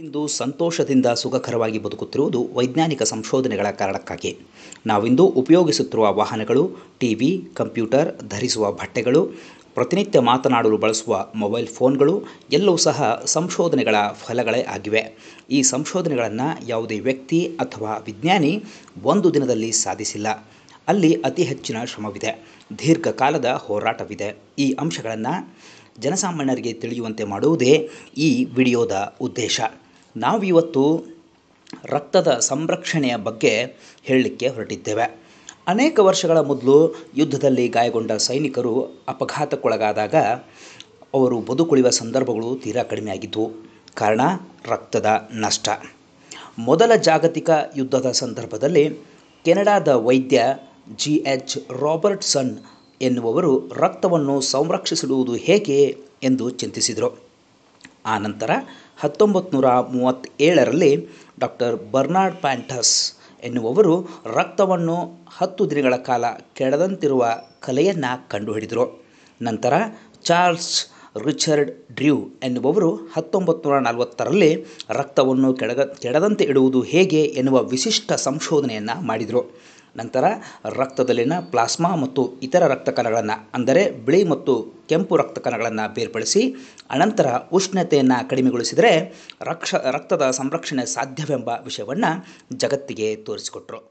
ಇಂದು ಸಂತೋಷದಿಂದ ಸುಖಕರವಾಗಿ ಬದುಕುತ್ತಿರುವುದು ವೈಜ್ಞಾನಿಕ ಸಂಶೋಧನೆಗಳ ಕಾರಣಕ್ಕಾಗಿ ನಾವಿಂದು ಉಪಯೋಗಿಸುತ್ತಿರುವ ವಾಹನಗಳು ಟಿವಿ ಕಂಪ್ಯೂಟರ್ ಧರಿಸುವ ಬಟ್ಟೆಗಳು ಪ್ರತಿನಿತ್ಯ ಮಾತನಾಡಲು ಬಳಸುವ ಮೊಬೈಲ್ ಫೋನ್ಗಳು ಎಲ್ಲವೂ ಸಹ ಸಂಶೋಧನೆಗಳ ಫಲಗಳೇ ಆಗಿವೆ ಈ ಸಂಶೋಧನೆಗಳನ್ನು ಯಾವುದೇ ವ್ಯಕ್ತಿ ಅಥವಾ ವಿಜ್ಞಾನಿ ಒಂದು ದಿನದಲ್ಲಿ ಸಾಧಿಸಿಲ್ಲ ಅಲ್ಲಿ ಅತಿ ಹೆಚ್ಚಿನ ಶ್ರಮವಿದೆ ದೀರ್ಘಕಾಲದ ಹೋರಾಟವಿದೆ ಈ ಅಂಶಗಳನ್ನು ಜನಸಾಮಾನ್ಯರಿಗೆ ತಿಳಿಯುವಂತೆ ಮಾಡುವುದೇ ಈ ವಿಡಿಯೋದ ಉದ್ದೇಶ ನಾವಿವತ್ತು ರಕ್ತದ ಸಂರಕ್ಷಣೆಯ ಬಗ್ಗೆ ಹೇಳಲಿಕ್ಕೆ ಹೊರಟಿದ್ದೇವೆ ಅನೇಕ ವರ್ಷಗಳ ಮೊದಲು ಯುದ್ಧದಲ್ಲಿ ಗಾಯಗೊಂಡ ಸೈನಿಕರು ಅಪಘಾತಕ್ಕೊಳಗಾದಾಗ ಅವರು ಬದುಕುಳಿಯುವ ಸಂದರ್ಭಗಳು ತೀರಾ ಕಡಿಮೆಯಾಗಿದ್ದವು ಕಾರಣ ರಕ್ತದ ನಷ್ಟ ಮೊದಲ ಜಾಗತಿಕ ಯುದ್ಧದ ಸಂದರ್ಭದಲ್ಲಿ ಕೆನಡಾದ ವೈದ್ಯ ಜಿ ಎಚ್ ರಾಬರ್ಟ್ಸನ್ ಎನ್ನುವವರು ರಕ್ತವನ್ನು ಸಂರಕ್ಷಿಸಿಡುವುದು ಹೇಗೆ ಎಂದು ಚಿಂತಿಸಿದರು ಆ ನಂತರ ಹತ್ತೊಂಬತ್ತು ನೂರ ಮೂವತ್ತೇಳರಲ್ಲಿ ಡಾಕ್ಟರ್ ಬರ್ನಾರ್ಡ್ ಪ್ಯಾಂಟಸ್ ಎನ್ನುವವರು ರಕ್ತವನ್ನು ಹತ್ತು ದಿನಗಳ ಕಾಲ ಕೆಡದಂತಿರುವ ಕಲೆಯನ್ನು ಕಂಡುಹಿಡಿದರು ನಂತರ ಚಾರ್ಲ್ಸ್ ರಿಚರ್ಡ್ ಡ್ರ್ಯೂ ಎನ್ನುವವರು ಹತ್ತೊಂಬತ್ತು ನೂರ ನಲವತ್ತರಲ್ಲಿ ರಕ್ತವನ್ನು ಕೆಡಗ ಕೆಡದಂತೆ ಇಡುವುದು ಹೇಗೆ ಎನ್ನುವ ವಿಶಿಷ್ಟ ಸಂಶೋಧನೆಯನ್ನು ಮಾಡಿದರು ನಂತರ ರಕ್ತದಲ್ಲಿನ ಪ್ಲಾಸ್ಮಾ ಮತ್ತು ಇತರ ರಕ್ತ ಕಣಗಳನ್ನು ಅಂದರೆ ಬಿಳಿ ಮತ್ತು ಕೆಂಪು ರಕ್ತ ಕಣಗಳನ್ನು ಬೇರ್ಪಡಿಸಿ ಅನಂತರ ಉಷ್ಣತೆಯನ್ನು ಕಡಿಮೆಗೊಳಿಸಿದರೆ ರಕ್ಷ ರಕ್ತದ ಸಂರಕ್ಷಣೆ ಸಾಧ್ಯವೆಂಬ ವಿಷಯವನ್ನು ಜಗತ್ತಿಗೆ ತೋರಿಸಿಕೊಟ್ರು